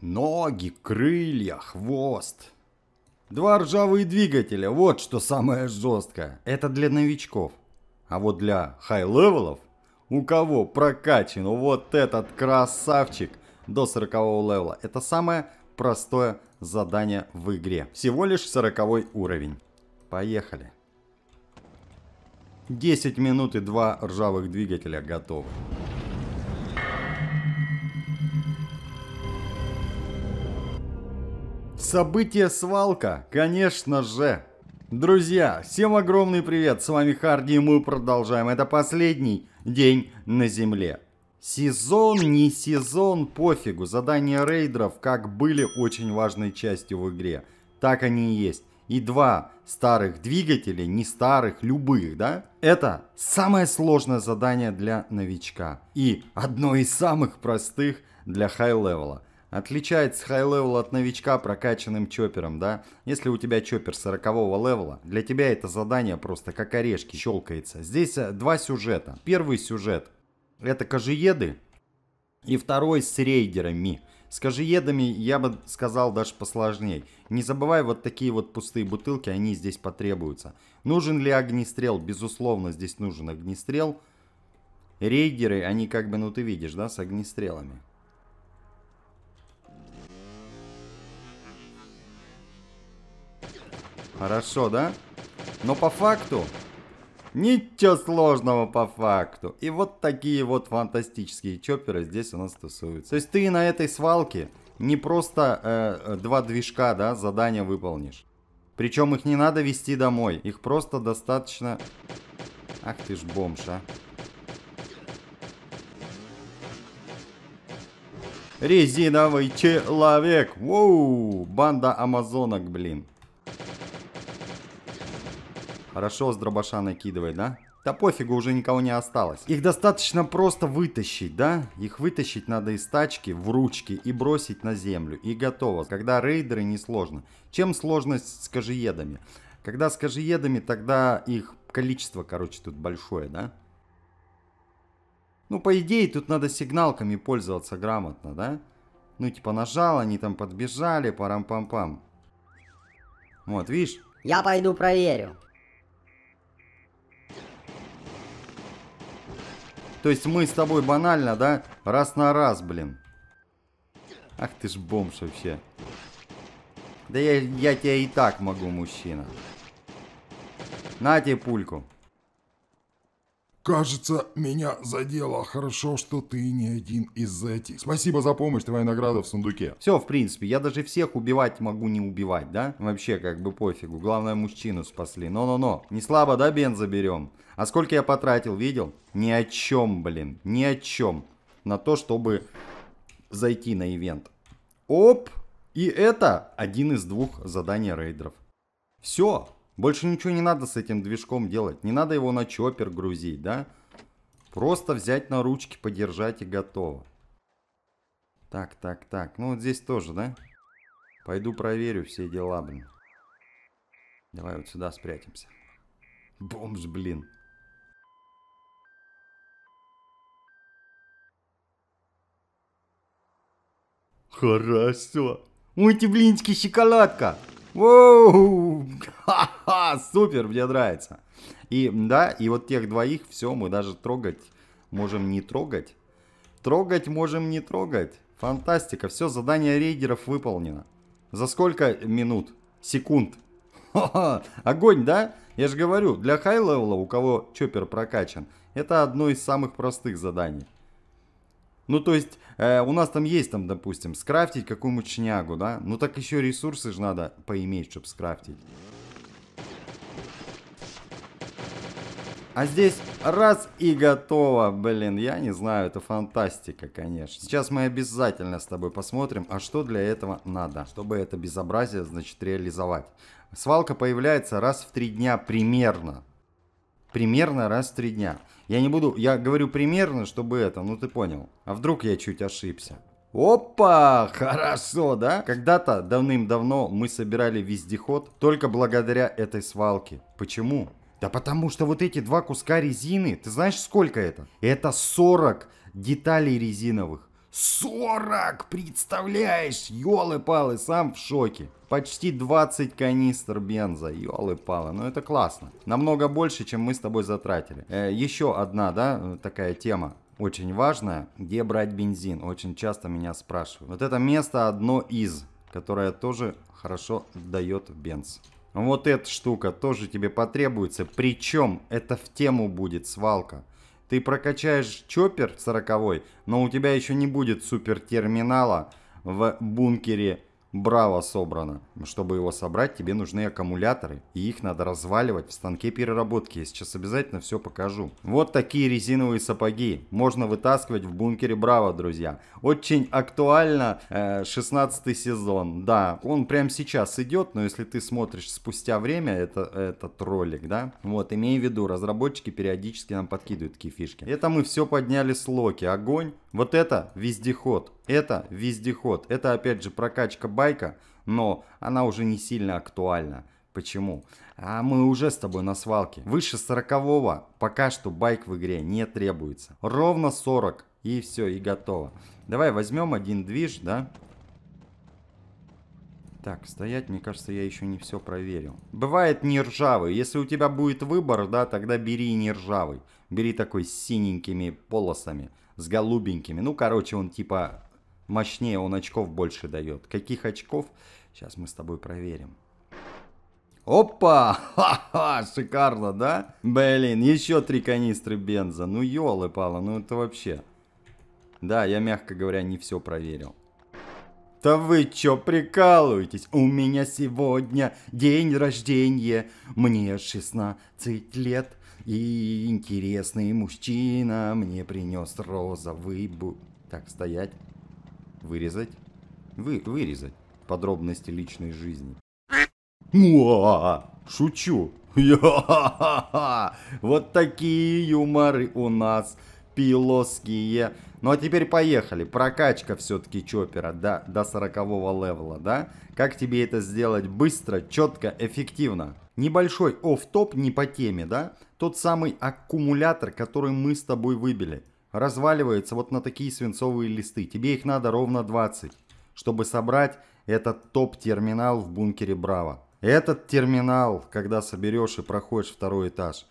Ноги, крылья, хвост. Два ржавые двигателя, вот что самое жесткое. Это для новичков. А вот для хай-левелов, у кого прокачан вот этот красавчик до 40 левела, это самое простое задание в игре. Всего лишь 40 уровень. Поехали. 10 минут и два ржавых двигателя готовы. Событие свалка, конечно же. Друзья, всем огромный привет, с вами Харди и мы продолжаем. Это последний день на земле. Сезон, не сезон, пофигу. Задания рейдеров как были очень важной частью в игре, так они и есть. И два старых двигателя, не старых, любых, да? Это самое сложное задание для новичка. И одно из самых простых для хай-левела отличает с хай-левел от новичка прокачанным чопером, да? Если у тебя чоппер 40 левела, для тебя это задание просто как орешки щелкается. Здесь э, два сюжета. Первый сюжет – это кожиеды, и второй с рейдерами. С кожиедами я бы сказал даже посложней. Не забывай вот такие вот пустые бутылки, они здесь потребуются. Нужен ли огнестрел? Безусловно, здесь нужен огнестрел. Рейдеры, они как бы, ну ты видишь, да, с огнестрелами. Хорошо, да? Но по факту... Ничего сложного по факту. И вот такие вот фантастические чопперы здесь у нас тусуются. То есть ты на этой свалке не просто э, э два движка, да, задания выполнишь. Причем их не надо вести домой. Их просто достаточно... Ах ты ж бомж, а. Резиновый человек. Воу, банда амазонок, блин. Хорошо с дробаша накидывает, да? Да пофигу, уже никого не осталось. Их достаточно просто вытащить, да? Их вытащить надо из тачки в ручки и бросить на землю. И готово. Когда рейдеры, несложно. Чем сложность с кожиедами? Когда с кожиедами, тогда их количество, короче, тут большое, да? Ну, по идее, тут надо сигналками пользоваться грамотно, да? Ну, типа нажал, они там подбежали, парам-пам-пам. Вот, видишь? Я пойду проверю. То есть мы с тобой банально, да, раз на раз, блин. Ах ты ж бомж вообще. Да я, я тебя и так могу, мужчина. На тебе пульку. Кажется, меня задело. Хорошо, что ты не один из этих. Спасибо за помощь, твоя награда в сундуке. Все, в принципе, я даже всех убивать могу не убивать, да? Вообще, как бы пофигу. Главное, мужчину спасли. Но-но-но. Не слабо, да, бен заберем? А сколько я потратил, видел? Ни о чем, блин. Ни о чем. На то, чтобы зайти на ивент. Оп! И это один из двух заданий рейдеров. Все, больше ничего не надо с этим движком делать. Не надо его на чоппер грузить, да? Просто взять на ручки, подержать и готово. Так, так, так. Ну вот здесь тоже, да? Пойду проверю все дела, блин. Давай вот сюда спрячемся. Бомж, блин. Хорошо. Ой, ты, блинчики, шоколадка. Воу! Ха-ха! Супер, мне нравится. И да, и вот тех двоих все мы даже трогать можем не трогать. Трогать можем не трогать. Фантастика, все задание рейдеров выполнено. За сколько минут? Секунд. Ха-ха! Огонь, да? Я же говорю, для хай-левела, у кого чоппер прокачан, это одно из самых простых заданий. Ну, то есть, э, у нас там есть, там, допустим, скрафтить какую-нибудь шнягу, да? Ну, так еще ресурсы же надо поиметь, чтобы скрафтить. А здесь раз и готово. Блин, я не знаю, это фантастика, конечно. Сейчас мы обязательно с тобой посмотрим, а что для этого надо, чтобы это безобразие, значит, реализовать. Свалка появляется раз в три дня примерно примерно раз в три дня. Я не буду, я говорю примерно, чтобы это, ну ты понял. А вдруг я чуть ошибся? Опа, хорошо, да? Когда-то давным-давно мы собирали вездеход только благодаря этой свалке. Почему? Да потому что вот эти два куска резины, ты знаешь сколько это? Это 40 деталей резиновых. 40! Представляешь? Ёлы-палы, сам в шоке. Почти 20 канистр бенза, ёлы-палы. Ну это классно. Намного больше, чем мы с тобой затратили. Э, еще одна, да, такая тема очень важная. Где брать бензин? Очень часто меня спрашивают. Вот это место одно из, которое тоже хорошо дает бенз. Вот эта штука тоже тебе потребуется. Причем это в тему будет свалка. Ты прокачаешь чоппер 40, но у тебя еще не будет супертерминала в бункере Браво собрано. Чтобы его собрать, тебе нужны аккумуляторы, и их надо разваливать в станке переработки. Я сейчас обязательно все покажу. Вот такие резиновые сапоги можно вытаскивать в бункере Браво, друзья. Очень актуально э, 16 сезон. Да, он прямо сейчас идет, но если ты смотришь спустя время это, этот ролик, да, вот, имей в виду, разработчики периодически нам подкидывают такие фишки. Это мы все подняли с Локи. Огонь. Вот это вездеход. Это вездеход. Это опять же прокачка байка, но она уже не сильно актуальна. Почему? А мы уже с тобой на свалке. Выше 40 пока что байк в игре не требуется. Ровно 40 и все, и готово. Давай возьмем один движ, да? Так, стоять, мне кажется, я еще не все проверил. Бывает не ржавый. Если у тебя будет выбор, да, тогда бери не ржавый. Бери такой с синенькими полосами, с голубенькими. Ну, короче, он типа мощнее, он очков больше дает. Каких очков? Сейчас мы с тобой проверим. Опа! Ха-ха! Шикарно, да? Блин, еще три канистры бенза. Ну, елы-пала, ну это вообще... Да, я, мягко говоря, не все проверил. Да вы чё прикалываетесь? У меня сегодня день рождения, мне 16 лет. И интересный мужчина мне принес розовый бу... Так, стоять. Вырезать? Вы, вырезать. Подробности личной жизни. Муа! Шучу. Вот такие юморы у нас пилоские. Ну а теперь поехали. Прокачка все-таки чоппера до до 40 левела, да? Как тебе это сделать быстро, четко, эффективно? Небольшой оф-топ не по теме, да? Тот самый аккумулятор, который мы с тобой выбили разваливается вот на такие свинцовые листы. Тебе их надо ровно 20, чтобы собрать этот топ-терминал в бункере Браво. Этот терминал, когда соберешь и проходишь второй этаж,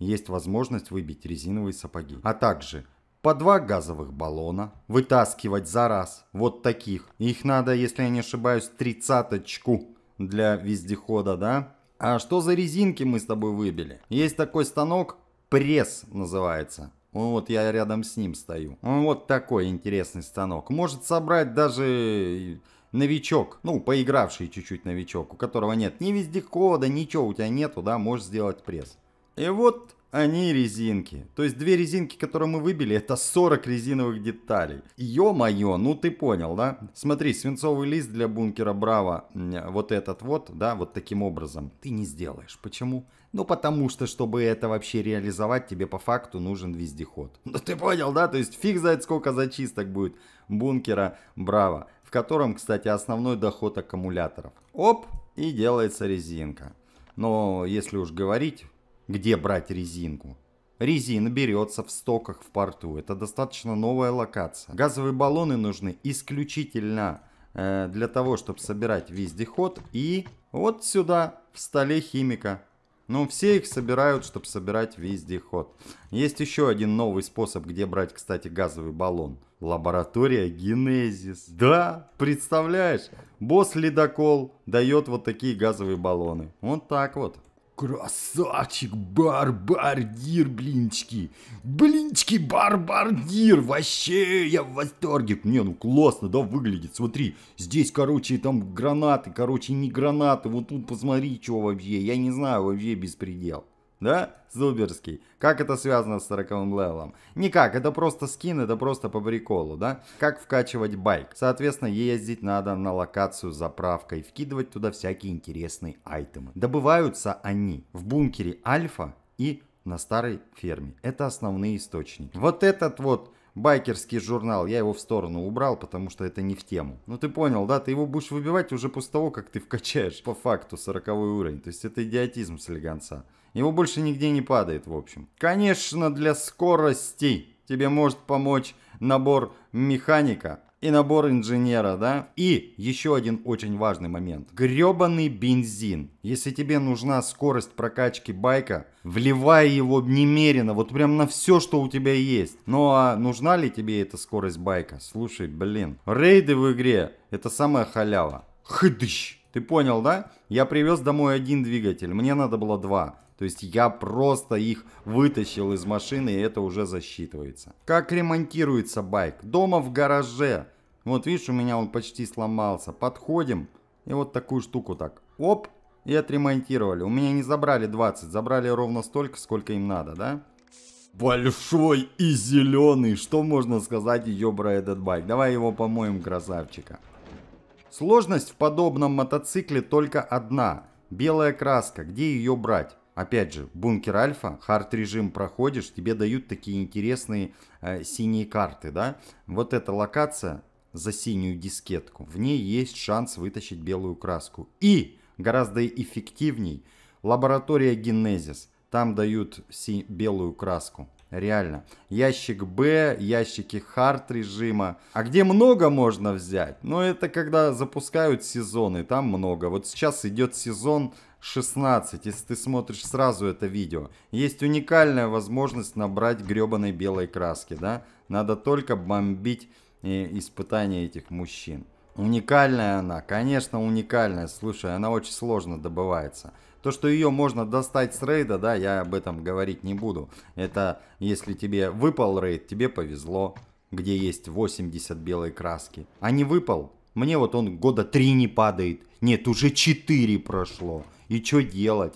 есть возможность выбить резиновые сапоги. А также по два газовых баллона, вытаскивать за раз, вот таких. Их надо, если я не ошибаюсь, тридцаточку для вездехода, да? А что за резинки мы с тобой выбили? Есть такой станок, пресс называется. Ну вот я рядом с ним стою. Ну вот такой интересный станок. Может собрать даже новичок, ну, поигравший чуть-чуть новичок, у которого нет ни вездехода, ничего у тебя нету, да, можешь сделать пресс. И вот они резинки. То есть две резинки, которые мы выбили, это 40 резиновых деталей. Ё-моё, ну ты понял, да? Смотри, свинцовый лист для бункера Браво, вот этот вот, да, вот таким образом, ты не сделаешь. Почему? Ну, потому что, чтобы это вообще реализовать, тебе по факту нужен вездеход. Ну, ты понял, да? То есть фиг знает, сколько зачисток будет бункера Браво, в котором, кстати, основной доход аккумуляторов. Оп, и делается резинка. Но если уж говорить где брать резинку? Резина берется в стоках в порту. Это достаточно новая локация. Газовые баллоны нужны исключительно э, для того, чтобы собирать вездеход. И вот сюда, в столе химика. Ну все их собирают, чтобы собирать вездеход. Есть еще один новый способ, где брать, кстати, газовый баллон. Лаборатория Генезис. Да, представляешь? Босс-ледокол дает вот такие газовые баллоны. Вот так вот. Красавчик, барбардир, блинчики. Блинчики, барбардир, вообще я в восторге. Не, ну классно, да, выглядит. Смотри, здесь, короче, там гранаты, короче, не гранаты. Вот тут посмотри, что вообще. Я не знаю, вообще беспредел да? Зуберский. Как это связано с 40 левелом? Никак, это просто скин, это просто по приколу, да? Как вкачивать байк? Соответственно, ездить надо на локацию с заправкой, вкидывать туда всякие интересные айтемы. Добываются они в бункере Альфа и на старой ферме. Это основные источники. Вот этот вот байкерский журнал, я его в сторону убрал, потому что это не в тему. Ну ты понял, да, ты его будешь выбивать уже после того, как ты вкачаешь по факту 40 уровень. То есть это идиотизм с слегонца. Его больше нигде не падает, в общем. Конечно, для скорости тебе может помочь набор механика и набор инженера, да? И еще один очень важный момент. Гребаный бензин. Если тебе нужна скорость прокачки байка, вливай его немерено, вот прям на все, что у тебя есть. Ну а нужна ли тебе эта скорость байка? Слушай, блин, рейды в игре это самая халява. Хыдыщ! Ты понял, да? Я привез домой один двигатель, мне надо было два. То есть я просто их вытащил из машины, и это уже засчитывается. Как ремонтируется байк? Дома в гараже. Вот видишь, у меня он почти сломался. Подходим и вот такую штуку так. Оп, и отремонтировали. У меня не забрали 20, забрали ровно столько, сколько им надо, да? Большой и зеленый. Что можно сказать ее этот байк? Давай его помоем, красавчика. Сложность в подобном мотоцикле только одна. Белая краска. Где ее брать? Опять же, бункер альфа, хард режим проходишь, тебе дают такие интересные э, синие карты, да. Вот эта локация за синюю дискетку, в ней есть шанс вытащить белую краску. И гораздо эффективней лаборатория генезис, там дают си- белую краску. Реально. Ящик Б, ящики хард режима. А где много можно взять? Ну, это когда запускают сезоны, там много. Вот сейчас идет сезон 16, если ты смотришь сразу это видео. Есть уникальная возможность набрать гребаной белой краски, да? Надо только бомбить э, испытания этих мужчин. Уникальная она, конечно, уникальная. Слушай, она очень сложно добывается. То, что ее можно достать с рейда, да, я об этом говорить не буду. Это если тебе выпал рейд, тебе повезло, где есть 80 белой краски. А не выпал, мне вот он года три не падает. Нет, уже четыре прошло. И что делать?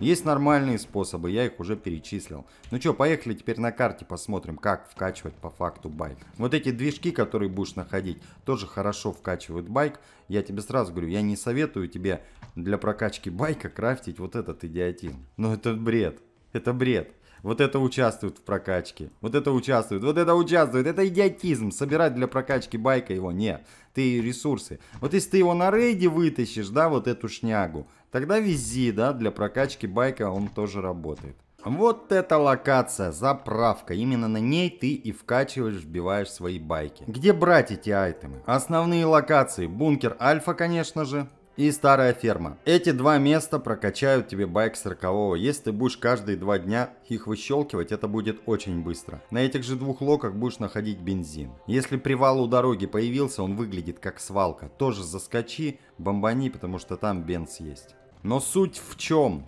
Есть нормальные способы, я их уже перечислил. Ну что, поехали теперь на карте посмотрим, как вкачивать по факту байк. Вот эти движки, которые будешь находить, тоже хорошо вкачивают байк. Я тебе сразу говорю, я не советую тебе для прокачки байка крафтить вот этот идиотизм. Но ну это бред, это бред. Вот это участвует в прокачке. Вот это участвует. Вот это участвует. Это идиотизм. Собирать для прокачки байка его нет. Ты ресурсы. Вот если ты его на рейде вытащишь, да, вот эту шнягу, тогда вези, да, для прокачки байка он тоже работает. Вот эта локация, заправка. Именно на ней ты и вкачиваешь, вбиваешь свои байки. Где брать эти айтемы? Основные локации. Бункер Альфа, конечно же и старая ферма. Эти два места прокачают тебе байк 40 Если ты будешь каждые два дня их выщелкивать, это будет очень быстро. На этих же двух локах будешь находить бензин. Если привал у дороги появился, он выглядит как свалка. Тоже заскочи, бомбани, потому что там бенз есть. Но суть в чем?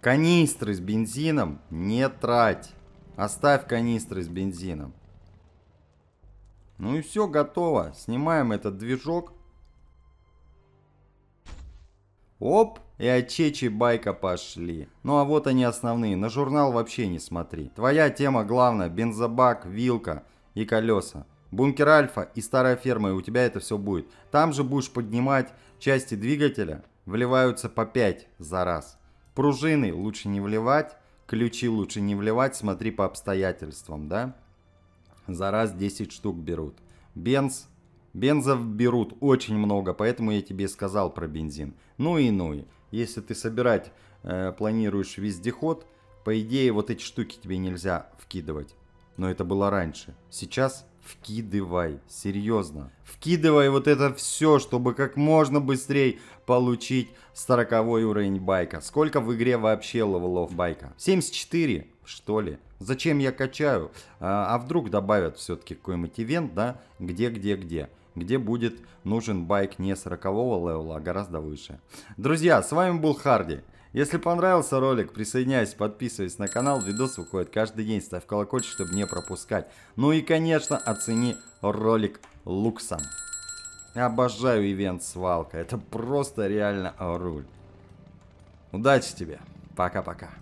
Канистры с бензином не трать. Оставь канистры с бензином. Ну и все, готово. Снимаем этот движок Оп, и от Чечи Байка пошли. Ну а вот они основные, на журнал вообще не смотри. Твоя тема главная, бензобак, вилка и колеса. Бункер Альфа и старая ферма, и у тебя это все будет. Там же будешь поднимать части двигателя, вливаются по 5 за раз. Пружины лучше не вливать, ключи лучше не вливать, смотри по обстоятельствам, да? За раз 10 штук берут. Бенз Бензов берут очень много, поэтому я тебе сказал про бензин. Ну и ну и. Если ты собирать э, планируешь вездеход, по идее вот эти штуки тебе нельзя вкидывать. Но это было раньше. Сейчас вкидывай, серьезно. Вкидывай вот это все, чтобы как можно быстрее получить 40 уровень байка. Сколько в игре вообще ловелов байка? 74, что ли? Зачем я качаю? А, а вдруг добавят все-таки какой-нибудь ивент, да? Где, где, где? где будет нужен байк не 40 левела, а гораздо выше. Друзья, с вами был Харди. Если понравился ролик, присоединяйся, подписывайся на канал. Видос выходит каждый день. Ставь колокольчик, чтобы не пропускать. Ну и, конечно, оцени ролик Луксом. Обожаю ивент свалка. Это просто реально руль. Удачи тебе. Пока-пока.